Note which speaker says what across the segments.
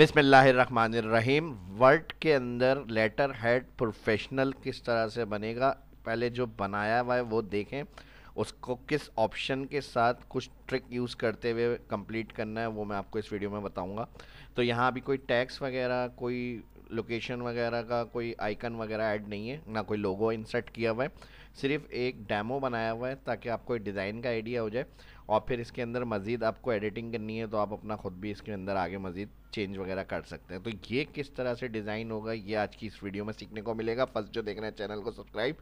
Speaker 1: बिसमीम वर्ड के अंदर लेटर हेड प्रोफेशनल किस तरह से बनेगा पहले जो बनाया हुआ है वो देखें उसको किस ऑप्शन के साथ कुछ ट्रिक यूज़ करते हुए कंप्लीट करना है वो मैं आपको इस वीडियो में बताऊंगा तो यहाँ अभी कोई टैक्स वगैरह कोई लोकेशन वगैरह का कोई आइकन वगैरह ऐड नहीं है ना कोई लोगो इंसर्ट किया हुआ है सिर्फ एक डैमो बनाया हुआ है ताकि आपको डिज़ाइन का आइडिया हो जाए और फिर इसके अंदर मज़ीद आपको एडिटिंग करनी है तो आप अपना ख़ुद भी इसके अंदर आगे मज़ीद चेंज वगैरह कर सकते हैं तो ये किस तरह से डिज़ाइन होगा ये आज की इस वीडियो में सीखने को मिलेगा फर्स्ट जो देख रहे हैं चैनल को सब्सक्राइब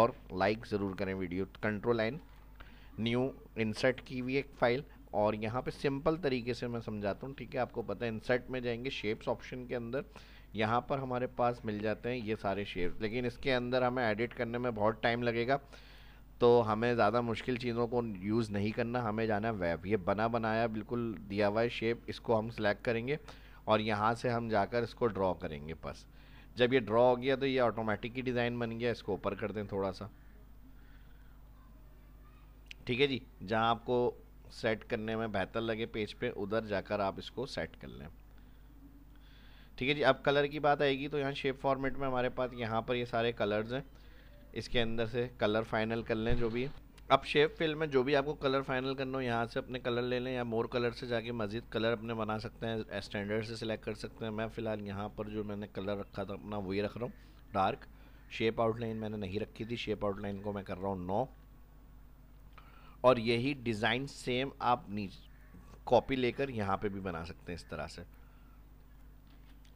Speaker 1: और लाइक ज़रूर करें video control and new insert की हुई एक फ़ाइल और यहाँ पे सिंपल तरीके से मैं समझाता हूँ ठीक है आपको पता है इंसर्ट में जाएंगे शेप्स ऑप्शन के अंदर यहाँ पर हमारे पास मिल जाते हैं ये सारे शेप लेकिन इसके अंदर हमें एडिट करने में बहुत टाइम लगेगा तो हमें ज़्यादा मुश्किल चीज़ों को यूज़ नहीं करना हमें जाना वेब ये बना बनाया बिल्कुल दिया हुआ शेप इसको हम सिलेक्ट करेंगे और यहाँ से हम जाकर इसको ड्रॉ करेंगे बस जब ये ड्रॉ हो गया तो ये ऑटोमेटिक ही डिज़ाइन बन गया इसको ऊपर कर दें थोड़ा सा ठीक है जी जहाँ आपको सेट करने में बेहतर लगे पेज पे उधर जाकर आप इसको सेट कर लें ठीक है जी अब कलर की बात आएगी तो यहाँ शेप फॉर्मेट में हमारे पास यहाँ पर ये यह सारे कलर्स हैं इसके अंदर से कलर फाइनल कर लें जो भी अब शेप फिल में जो भी आपको कलर फाइनल करना हो यहाँ से अपने कलर ले लें या मोर कलर से जाके मज़ीद कलर अपने बना सकते हैं स्टैंडर्ड से सिलेक्ट कर सकते हैं मैं फ़िलहाल यहाँ पर जो मैंने कलर रखा था अपना वही रख रहा हूँ डार्क शेप आउटलाइन मैंने नहीं रखी थी शेप आउटलाइन को मैं कर रहा हूँ नौ और यही डिज़ाइन सेम आप नीचे कॉपी लेकर यहाँ पे भी बना सकते हैं इस तरह से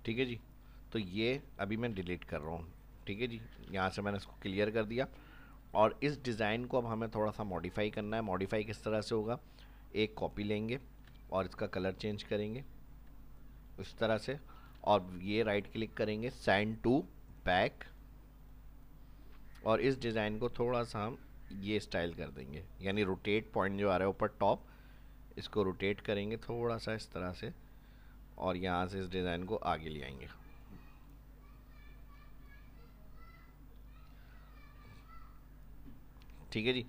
Speaker 1: ठीक है जी तो ये अभी मैं डिलीट कर रहा हूँ ठीक है जी यहाँ से मैंने इसको क्लियर कर दिया और इस डिज़ाइन को अब हमें थोड़ा सा मॉडिफाई करना है मॉडिफाई किस तरह से होगा एक कॉपी लेंगे और इसका कलर चेंज करेंगे उस तरह से और ये राइट क्लिक करेंगे सैंड टू बैक और इस डिज़ाइन को थोड़ा सा हम ये स्टाइल कर देंगे यानी रोटेट पॉइंट जो आ रहा है ऊपर टॉप इसको रोटेट करेंगे थोड़ा सा इस तरह से और यहाँ से इस डिज़ाइन को आगे ले आएंगे ठीक है जी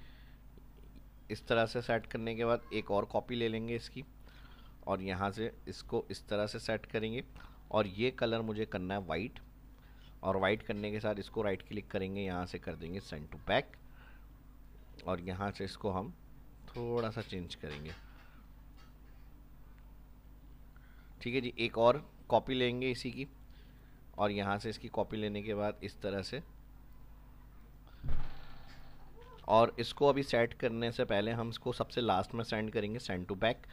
Speaker 1: इस तरह से सेट करने के बाद एक और कॉपी ले लेंगे इसकी और यहाँ से इसको इस तरह से सेट करेंगे और ये कलर मुझे करना है वाइट और वाइट करने के साथ इसको राइट क्लिक करेंगे यहाँ से कर देंगे सेंड टू पैक और यहाँ से इसको हम थोड़ा सा चेंज करेंगे ठीक है जी एक और कॉपी लेंगे इसी की और यहाँ से इसकी कॉपी लेने के बाद इस तरह से और इसको अभी सेट करने से पहले हम इसको सबसे लास्ट में सेंड करेंगे सेंड टू बैक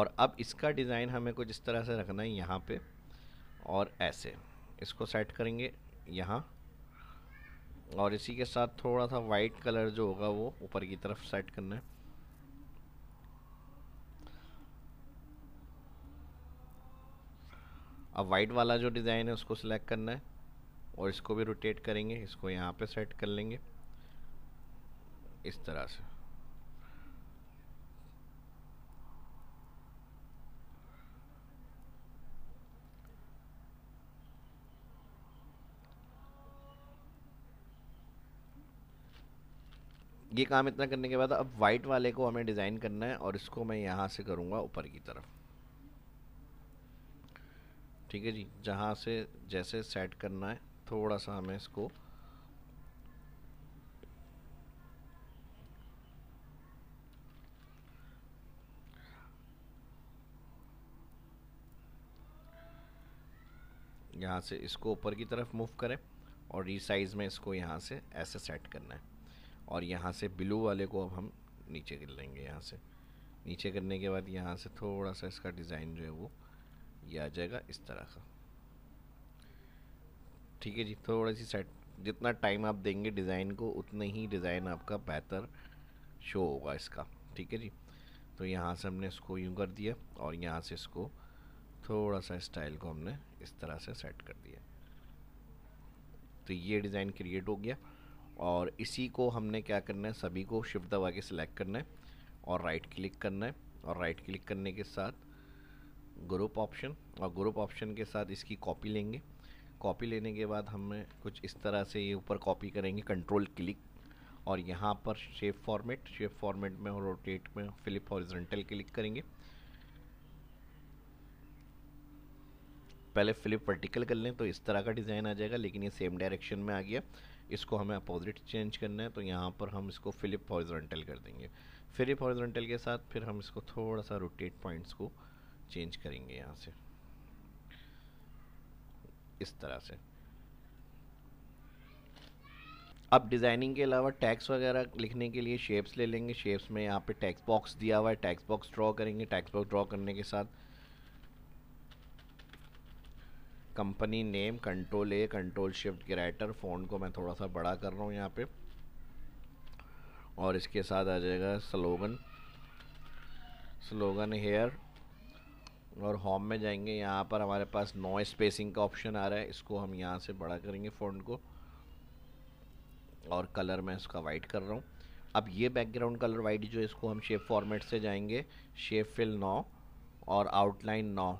Speaker 1: और अब इसका डिज़ाइन हमें कुछ इस तरह से रखना है यहाँ पे और ऐसे इसको सेट करेंगे यहाँ और इसी के साथ थोड़ा सा वाइट कलर जो होगा वो ऊपर की तरफ सेट करना है अब वाइट वाला जो डिज़ाइन है उसको सिलेक्ट करना है और इसको भी रोटेट करेंगे इसको यहाँ पे सेट कर लेंगे इस तरह से ये काम इतना करने के बाद अब वाइट वाले को हमें डिज़ाइन करना है और इसको मैं यहाँ से करूँगा ऊपर की तरफ ठीक है जी जहाँ से जैसे सेट करना है थोड़ा सा हमें इसको यहाँ से इसको ऊपर की तरफ मूव करें और रीसाइज में इसको यहाँ से ऐसे सेट करना है और यहाँ से ब्लू वाले को अब हम नीचे कर लेंगे यहाँ से नीचे करने के बाद यहाँ से थोड़ा सा इसका डिज़ाइन जो है वो ये आ जाएगा इस तरह का ठीक है जी थोड़ी सी सेट जितना टाइम आप देंगे डिज़ाइन को उतना ही डिज़ाइन आपका बेहतर शो होगा इसका ठीक है जी तो यहाँ से हमने इसको यूँ कर दिया और यहाँ से इसको थोड़ा सा स्टाइल को हमने इस तरह से सेट कर दिया तो ये डिज़ाइन क्रिएट हो गया और इसी को हमने क्या करना है सभी को शिफ्ट दबा के सिलेक्ट करना है और राइट क्लिक करना है और राइट क्लिक करने के साथ ग्रुप ऑप्शन और ग्रुप ऑप्शन के साथ इसकी कॉपी लेंगे कॉपी लेने के बाद हमें कुछ इस तरह से ये ऊपर कॉपी करेंगे कंट्रोल क्लिक और यहाँ पर शेप फॉर्मेट शेप फॉर्मेट में और रोटेट में फिलिप हॉरिजेंटल क्लिक करेंगे पहले फ़िलिप वर्टिकल कर लें तो इस तरह का डिज़ाइन आ जाएगा लेकिन ये सेम डायरेक्शन में आ गया इसको हमें अपोजिट चेंज करना है तो यहाँ पर हम इसको फिलिप हॉरिजेंटल कर देंगे फिलिप हॉरिजेंटल के साथ फिर हम इसको थोड़ा सा रोटेट पॉइंट्स को चेंज करेंगे यहाँ से इस तरह से अब डिज़ाइनिंग के अलावा टैक्स वगैरह लिखने के लिए शेप्स ले लेंगे शेप्स में यहाँ पे टैक्स बॉक्स दिया हुआ है टैक्स बॉक्स ड्रॉ करेंगे टैक्स बॉक्स ड्रॉ करने के साथ company name control A control shift greater font को मैं थोड़ा सा बड़ा कर रहा हूँ यहाँ पे और इसके साथ आ जाएगा स्लोगन स्लोगन हेयर और होम में जाएंगे यहाँ पर हमारे पास नॉइस स्पेसिंग का ऑप्शन आ रहा है इसको हम यहाँ से बड़ा करेंगे फ़ॉन्ट को और कलर मैं इसका वाइट कर रहा हूँ अब ये बैकग्राउंड कलर वाइट जो इसको हम शेप फॉर्मेट से जाएंगे शेप फिल नौ और आउटलाइन नौ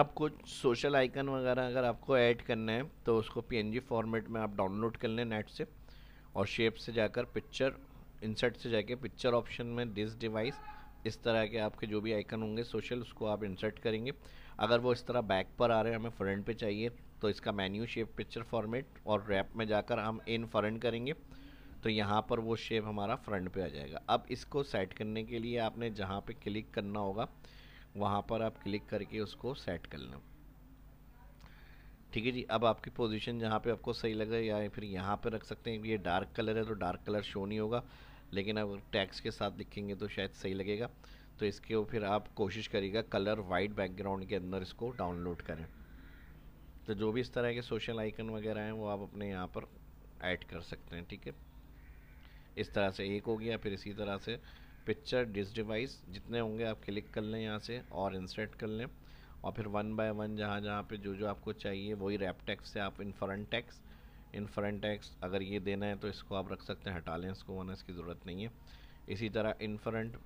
Speaker 1: अब कुछ सोशल आइकन वगैरह अगर आपको ऐड करना है तो उसको पीएनजी फॉर्मेट में आप डाउनलोड कर लें नेट से और शेप से जाकर पिक्चर इंसर्ट से जाके पिक्चर ऑप्शन में दिस डिवाइस इस तरह के आपके जो भी आइकन होंगे सोशल उसको आप इंसर्ट करेंगे अगर वो इस तरह बैक पर आ रहे हैं हमें फ्रंट पे चाहिए तो इसका मेन्यू शेप पिक्चर फॉर्मेट और रैप में जाकर हम इन फ्रंट करेंगे तो यहाँ पर वो शेप हमारा फ्रंट पे आ जाएगा अब इसको सेट करने के लिए आपने जहाँ पे क्लिक करना होगा वहाँ पर आप क्लिक करके उसको सेट कर लें ठीक है जी अब आपकी पोजीशन जहाँ पे आपको सही लगे या फिर यहाँ पे रख सकते हैं ये डार्क कलर है तो डार्क कलर शो नहीं होगा लेकिन अब टैक्स के साथ लिखेंगे तो शायद सही लगेगा तो इसके फिर आप कोशिश करिएगा कलर वाइट बैकग्राउंड के अंदर इसको डाउनलोड करें तो जो भी इस तरह के सोशल आइकन वगैरह हैं वो आप अपने यहाँ पर ऐड कर सकते हैं ठीक है इस तरह से एक हो गया फिर इसी तरह से पिक्चर डिस डिवाइस जितने होंगे आप क्लिक कर लें यहाँ से और इंसर्ट कर लें और फिर वन बाय वन जहाँ जहाँ पे जो जो आपको चाहिए वही रैप टैक्स से आप in front text in front एक्स अगर ये देना है तो इसको आप रख सकते हैं हटा लें इसको वरना इसकी ज़रूरत नहीं है इसी तरह इन फ्रंट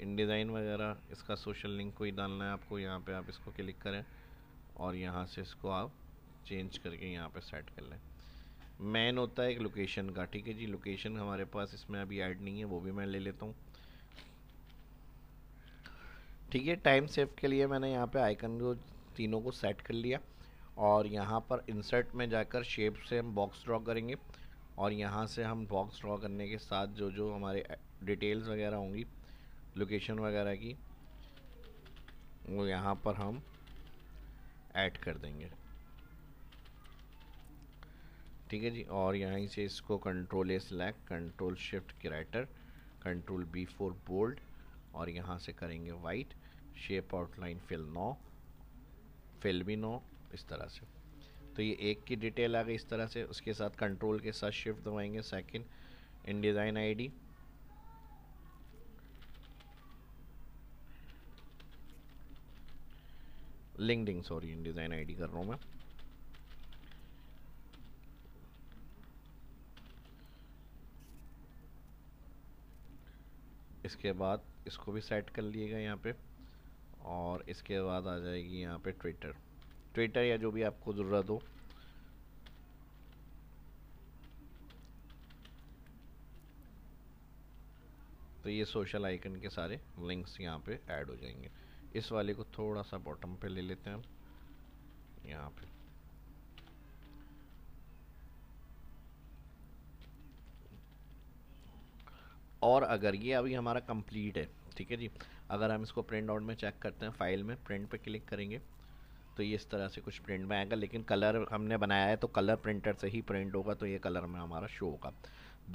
Speaker 1: इन डिज़ाइन वगैरह इसका सोशल लिंक को ही डालना है आपको यहाँ पे आप इसको क्लिक करें और यहाँ से इसको आप चेंज करके यहाँ पे सेट कर लें मेन होता है एक लोकेशन का ठीक है जी लोकेशन हमारे पास इसमें अभी ऐड नहीं है वो भी मैं ले लेता हूँ ठीक है टाइम सेव के लिए मैंने यहाँ पे आइकन को तीनों को सेट कर लिया और यहाँ पर इंसर्ट में जाकर शेप से हम बॉक्स ड्रॉ करेंगे और यहाँ से हम बॉक्स ड्रॉ करने के साथ जो जो हमारे डिटेल्स वगैरह होंगी लोकेशन वगैरह की वो यहाँ पर हम ऐड कर देंगे ठीक है जी और यहीं से इसको कंट्रोल ए स्लैक control shift greater control B for bold और यहाँ से करेंगे white shape outline fill no fill भी नो इस तरह से तो ये एक की डिटेल आ गई इस तरह से उसके साथ कंट्रोल के साथ शिफ्ट दबाएंगे second in design ID linking sorry in design ID कर रहा हूँ मैं इसके बाद इसको भी सेट कर लिएगा यहाँ पे और इसके बाद आ जाएगी यहाँ पे ट्विटर ट्विटर या जो भी आपको ज़रूरत हो तो ये सोशल आइकन के सारे लिंक्स यहाँ पे ऐड हो जाएंगे इस वाले को थोड़ा सा बॉटम पे ले लेते हैं हम यहाँ पे और अगर ये अभी हमारा कंप्लीट है ठीक है जी अगर हम इसको प्रिंट आउट में चेक करते हैं फाइल में प्रिंट पे क्लिक करेंगे तो ये इस तरह से कुछ प्रिंट में आएगा लेकिन कलर हमने बनाया है तो कलर प्रिंटर से ही प्रिंट होगा तो ये कलर में हमारा शो होगा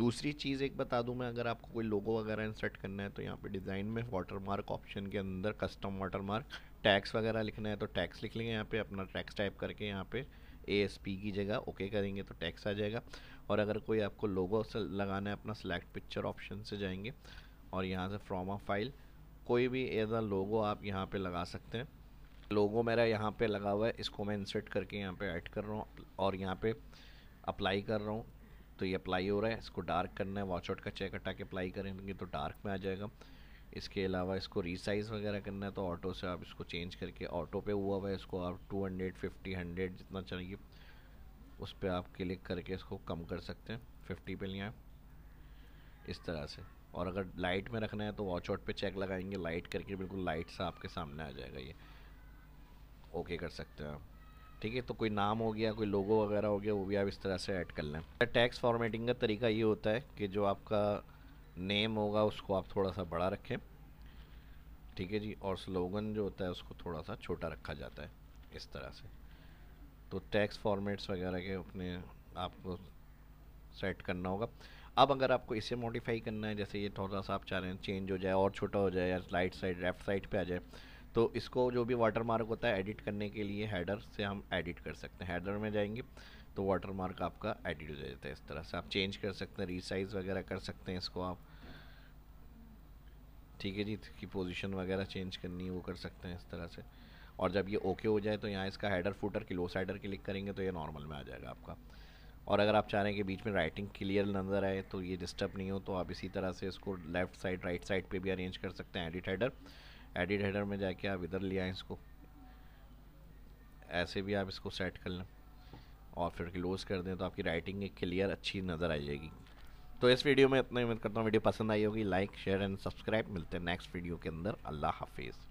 Speaker 1: दूसरी चीज़ एक बता दूं मैं अगर आपको कोई लोगो वगैरह इंसर्ट करना है तो यहाँ पे डिज़ाइन में वाटरमार्क ऑप्शन के अंदर कस्टम वाटरमार्क टैक्स वगैरह लिखना है तो टैक्स लिख लेंगे यहाँ पे अपना टैक्स टाइप करके यहाँ पे ए एस पी की जगह ओके करेंगे तो टैक्स आ जाएगा और अगर कोई आपको लोगो से लगाना है अपना सेलेक्ट पिक्चर ऑप्शन से जाएंगे और यहाँ से फ्रॉम अ फाइल कोई भी एज अ लोगो आप यहाँ पर लगा सकते हैं लोगो मेरा यहाँ पे लगा हुआ है इसको मैं इंसर्ट करके यहाँ पे ऐड कर रहा हूँ और यहाँ पे अप्लाई कर रहा हूँ तो ये अप्लाई हो रहा है इसको डार्क करना है वॉच आउट का चेक हटा के अप्लाई करेंगे तो डार्क में आ जाएगा इसके अलावा इसको रिसाइज़ वगैरह करना है तो ऑटो से आप इसको चेंज करके ऑटो पे हुआ हुआ है इसको आप टू हंड्रेड फिफ्टी हंड्रेड जितना चाहिए उस पर आप क्लिक करके इसको कम कर सकते हैं फिफ्टी पे लिया इस तरह से और अगर लाइट में रखना है तो वॉच आउट पर चेक लगाएंगे लाइट करके बिल्कुल लाइट सा आपके सामने आ जाएगा ये ओके कर सकते हो आप ठीक है तो कोई नाम हो गया कोई लोगो वगैरह हो गया वो भी आप इस तरह से ऐड कर लें टैक्स तो फॉर्मेटिंग का तरीका ये होता है कि जो आपका नेम होगा उसको आप थोड़ा सा बड़ा रखें ठीक है जी और स्लोगन जो होता है उसको थोड़ा सा छोटा रखा जाता है इस तरह से तो टैक्स फॉर्मेट्स वगैरह के अपने आपको सेट करना होगा अब अगर आपको इसे मॉडिफाई करना है जैसे ये थोड़ा सा आप चाह रहे हैं चेंज हो जाए और छोटा हो जाए या राइट साइड लेफ्ट साइड पे आ जाए तो इसको जो भी वाटर मार्क होता है एडिट करने के लिए हेडर से हम एडिट कर सकते हैं हैडर में जाएंगे तो वाटर मार्क आपका एडिट हो जाता है इस तरह से आप चेंज कर सकते हैं रीसाइज वगैरह कर सकते हैं इसको आप ठीक है जी की पोजीशन वगैरह चेंज करनी है वो कर सकते हैं इस तरह से और जब ये ओके हो जाए तो यहाँ इसका हैडर फूटर क्लोज साइडर क्लिक करेंगे तो ये नॉर्मल में आ जाएगा आपका और अगर आप चाह रहे हैं कि बीच में राइटिंग क्लियर नज़र आए तो ये डिस्टर्ब नहीं हो तो आप इसी तरह से इसको लेफ्ट साइड राइट साइड पे भी अरेंज कर सकते हैं एडिट हेडर एडिट हेडर में जाके आप इधर ले आएँ इसको ऐसे भी आप इसको सेट कर लें और फिर क्लोज़ कर दें तो आपकी राइटिंग एक क्लियर अच्छी नज़र आ जाएगी तो इस वीडियो में इतना उम्मीद करता हूँ वीडियो पसंद आई होगी लाइक शेयर एंड सब्सक्राइब मिलते हैं नेक्स्ट वीडियो के अंदर अल्लाह हाफिज़